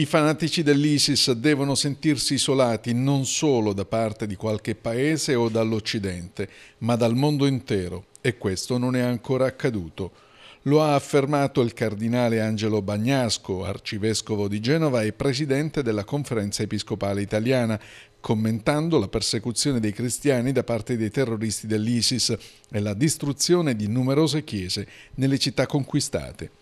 I fanatici dell'ISIS devono sentirsi isolati non solo da parte di qualche paese o dall'Occidente, ma dal mondo intero, e questo non è ancora accaduto. Lo ha affermato il cardinale Angelo Bagnasco, arcivescovo di Genova e presidente della Conferenza Episcopale Italiana, commentando la persecuzione dei cristiani da parte dei terroristi dell'ISIS e la distruzione di numerose chiese nelle città conquistate.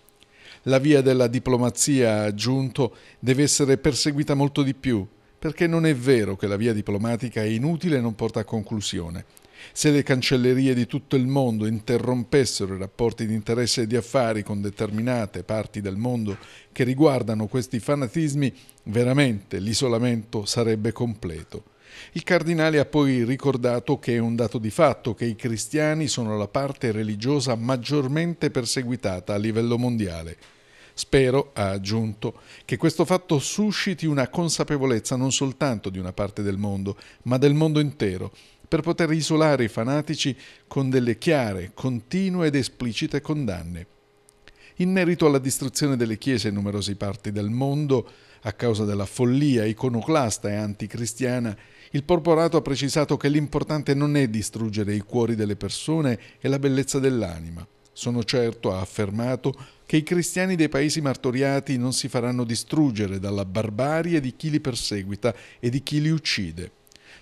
La via della diplomazia, ha aggiunto, deve essere perseguita molto di più, perché non è vero che la via diplomatica è inutile e non porta a conclusione. Se le cancellerie di tutto il mondo interrompessero i rapporti di interesse e di affari con determinate parti del mondo che riguardano questi fanatismi, veramente l'isolamento sarebbe completo. Il cardinale ha poi ricordato che è un dato di fatto che i cristiani sono la parte religiosa maggiormente perseguitata a livello mondiale. Spero, ha aggiunto, che questo fatto susciti una consapevolezza non soltanto di una parte del mondo, ma del mondo intero, per poter isolare i fanatici con delle chiare, continue ed esplicite condanne in merito alla distruzione delle chiese in numerose parti del mondo a causa della follia iconoclasta e anticristiana, il porporato ha precisato che l'importante non è distruggere i cuori delle persone e la bellezza dell'anima. Sono certo, ha affermato, che i cristiani dei paesi martoriati non si faranno distruggere dalla barbarie di chi li perseguita e di chi li uccide.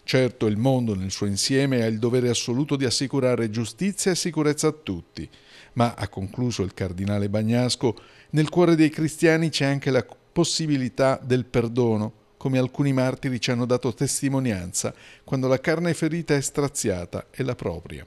Certo il mondo nel suo insieme ha il dovere assoluto di assicurare giustizia e sicurezza a tutti, ma, ha concluso il cardinale Bagnasco, nel cuore dei cristiani c'è anche la possibilità del perdono, come alcuni martiri ci hanno dato testimonianza, quando la carne ferita è straziata e la propria.